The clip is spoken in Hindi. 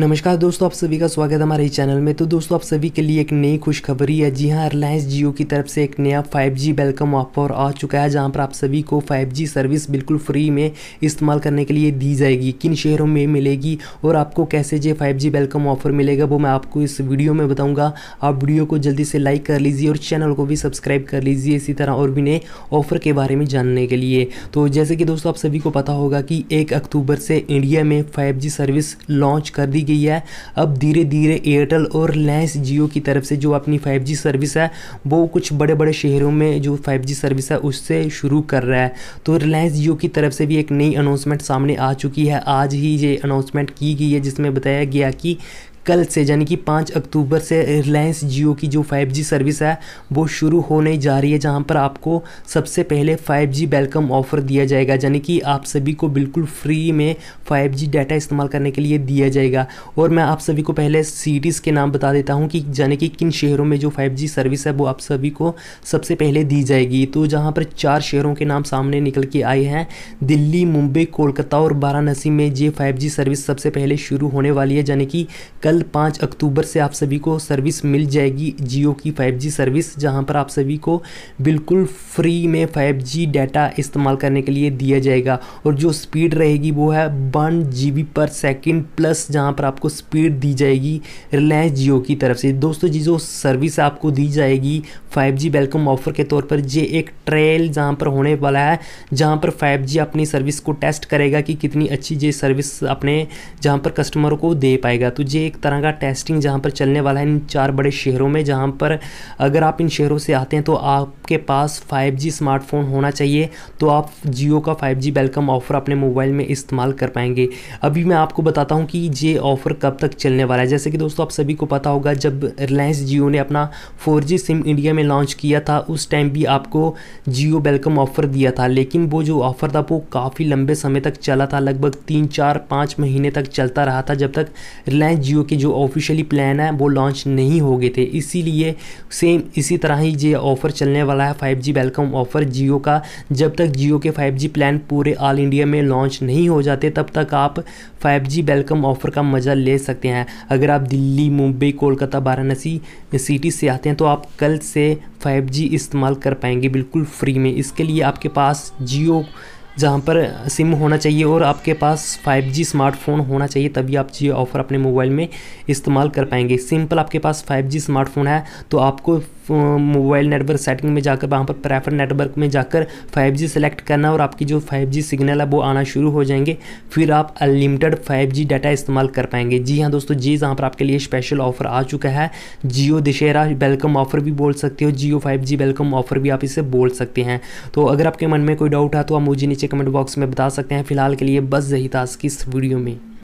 नमस्कार दोस्तों आप सभी का स्वागत है हमारे चैनल में तो दोस्तों आप सभी के लिए एक नई खुशखबरी है जी हाँ रिलायंस जियो की तरफ से एक नया 5G वेलकम ऑफर आ चुका है जहाँ पर आप सभी को 5G सर्विस बिल्कुल फ्री में इस्तेमाल करने के लिए दी जाएगी किन शहरों में मिलेगी और आपको कैसे फाइव जी वेलकम ऑफर मिलेगा वो मैं आपको इस वीडियो में बताऊँगा आप वीडियो को जल्दी से लाइक कर लीजिए और चैनल को भी सब्सक्राइब कर लीजिए इसी तरह और भी नए ऑफर के बारे में जानने के लिए तो जैसे कि दोस्तों आप सभी को पता होगा कि एक अक्टूबर से इंडिया में फाइव सर्विस लॉन्च कर दी गई है अब धीरे धीरे एयरटेल और रिलायंस जियो की तरफ से जो अपनी 5G सर्विस है वो कुछ बड़े बड़े शहरों में जो 5G सर्विस है उससे शुरू कर रहा है तो रिलायंस जियो की तरफ से भी एक नई अनाउंसमेंट सामने आ चुकी है आज ही ये अनाउंसमेंट की गई है जिसमें बताया गया कि कल से यानी कि पाँच अक्टूबर से रिलायंस जियो की जो 5G सर्विस है वो शुरू होने जा रही है जहाँ पर आपको सबसे पहले 5G वेलकम ऑफ़र दिया जाएगा यानी कि आप सभी को बिल्कुल फ्री में 5G डाटा इस्तेमाल करने के लिए दिया जाएगा और मैं आप सभी को पहले सिटीज़ के नाम बता देता हूँ कि यानी कि किन शहरों में जो जी सर्विस है वो आप सभी को सबसे पहले दी जाएगी तो जहाँ पर चार शहरों के नाम सामने निकल के आए हैं दिल्ली मुंबई कोलकाता और वाराणसी में ये जी सर्विस सबसे पहले शुरू होने वाली है यानी कि कल कल पाँच अक्टूबर से आप सभी को सर्विस मिल जाएगी जियो की 5G सर्विस जहां पर आप सभी को बिल्कुल फ्री में 5G डाटा इस्तेमाल करने के लिए दिया जाएगा और जो स्पीड रहेगी वो है वन जी पर सेकंड प्लस जहां पर आपको स्पीड दी जाएगी रिलायंस जियो की तरफ से दोस्तों जी जो सर्विस आपको दी जाएगी जी वेलकम ऑफर के तौर पर ये एक ट्रेल जहाँ पर होने वाला है जहाँ पर जी अपनी सर्विस को टेस्ट करेगा कि कितनी अच्छी ये सर्विस अपने जहाँ पर कस्टमर को दे पाएगा तो ये एक तरह का टेस्टिंग जहाँ पर चलने वाला है इन चार बड़े शहरों में जहाँ पर अगर आप इन शहरों से आते हैं तो आपके पास 5G स्मार्टफोन होना चाहिए तो आप जियो का 5G वेलकम ऑफ़र अपने मोबाइल में इस्तेमाल कर पाएंगे अभी मैं आपको बताता हूँ कि ये ऑफ़र कब तक चलने वाला है जैसे कि दोस्तों आप सभी को पता होगा जब रिलायंस जियो ने अपना फोर सिम इंडिया में लॉन्च किया था उस टाइम भी आपको जियो वेलकम ऑफ़र दिया था लेकिन वो जो ऑफ़र था वो काफ़ी लंबे समय तक चला था लगभग तीन चार पाँच महीने तक चलता रहा था जब तक रिलायंस जियो के जो ऑफिशियली प्लान है वो लॉन्च नहीं हो गए थे इसीलिए सेम इसी तरह ही ये ऑफ़र चलने वाला है five G welcome offer Jio का जब तक जियो के फाइव जी प्लान पूरे ऑल इंडिया में लॉन्च नहीं हो जाते तब तक आप फाइव जी वेलकम ऑफ़र का मज़ा ले सकते हैं अगर आप दिल्ली मुंबई कोलकाता वाराणसी सिटी से आते हैं तो आप कल से फाइव जी इस्तेमाल कर पाएंगे बिल्कुल फ्री में इसके लिए आपके पास जियो जहाँ पर सिम होना चाहिए और आपके पास 5G स्मार्टफोन होना चाहिए तभी आप ये ऑफ़र अपने मोबाइल में इस्तेमाल कर पाएंगे सिंपल आपके पास 5G स्मार्टफोन है तो आपको मोबाइल नेटवर्क सेटिंग में जाकर वहाँ पर प्रेफर नेटवर्क में जाकर 5G सेलेक्ट करना और आपकी जो 5G सिग्नल है वो आना शुरू हो जाएंगे फिर आप अनलिमिटेड 5G डाटा इस्तेमाल कर पाएंगे जी हाँ दोस्तों जी जहाँ पर आपके लिए स्पेशल ऑफर आ चुका है जियो दशहरा वेलकम ऑफर भी बोल सकते हो जियो फाइव वेलकम ऑफर भी आप इसे बोल सकते हैं तो अगर आपके मन में कोई डाउट है तो आप मुझे नीचे नीचे कमेंट बॉक्स में बता सकते हैं फिलहाल के लिए बस यही था की इस वीडियो में